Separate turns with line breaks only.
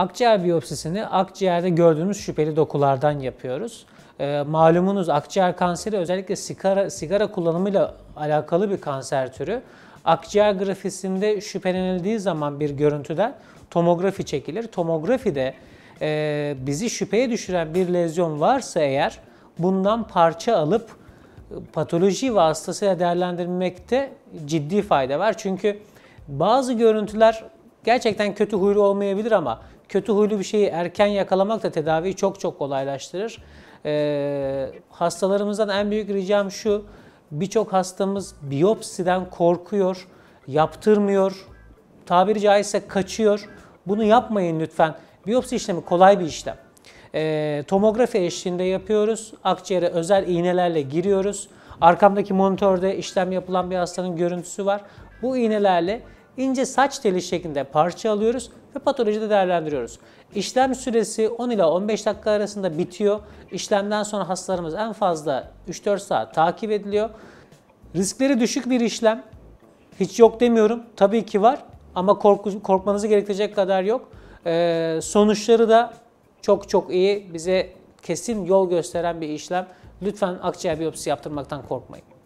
Akciğer biyopsisini akciğerde gördüğümüz şüpheli dokulardan yapıyoruz. Ee, malumunuz akciğer kanseri özellikle sigara, sigara kullanımıyla alakalı bir kanser türü. Akciğer grafisinde şüphelenildiği zaman bir görüntüden tomografi çekilir. Tomografide e, bizi şüpheye düşüren bir lezyon varsa eğer bundan parça alıp e, patoloji vasıtasıyla değerlendirmekte ciddi fayda var. Çünkü bazı görüntüler gerçekten kötü huylu olmayabilir ama kötü huylu bir şeyi erken yakalamak da tedaviyi çok çok kolaylaştırır. Ee, hastalarımızdan en büyük ricam şu, birçok hastamız biyopsiden korkuyor, yaptırmıyor, tabiri caizse kaçıyor. Bunu yapmayın lütfen. Biyopsi işlemi kolay bir işlem. E, tomografi eşliğinde yapıyoruz. Akciğere özel iğnelerle giriyoruz. Arkamdaki monitörde işlem yapılan bir hastanın görüntüsü var. Bu iğnelerle ince saç teli şeklinde parça alıyoruz ve patolojide değerlendiriyoruz. İşlem süresi 10 ila 15 dakika arasında bitiyor. İşlemden sonra hastalarımız en fazla 3-4 saat takip ediliyor. Riskleri düşük bir işlem. Hiç yok demiyorum. Tabii ki var ama korku, korkmanızı gerektirecek kadar yok. Ee, sonuçları da çok çok iyi. Bize kesin yol gösteren bir işlem. Lütfen akciğer biyopsi yaptırmaktan korkmayın.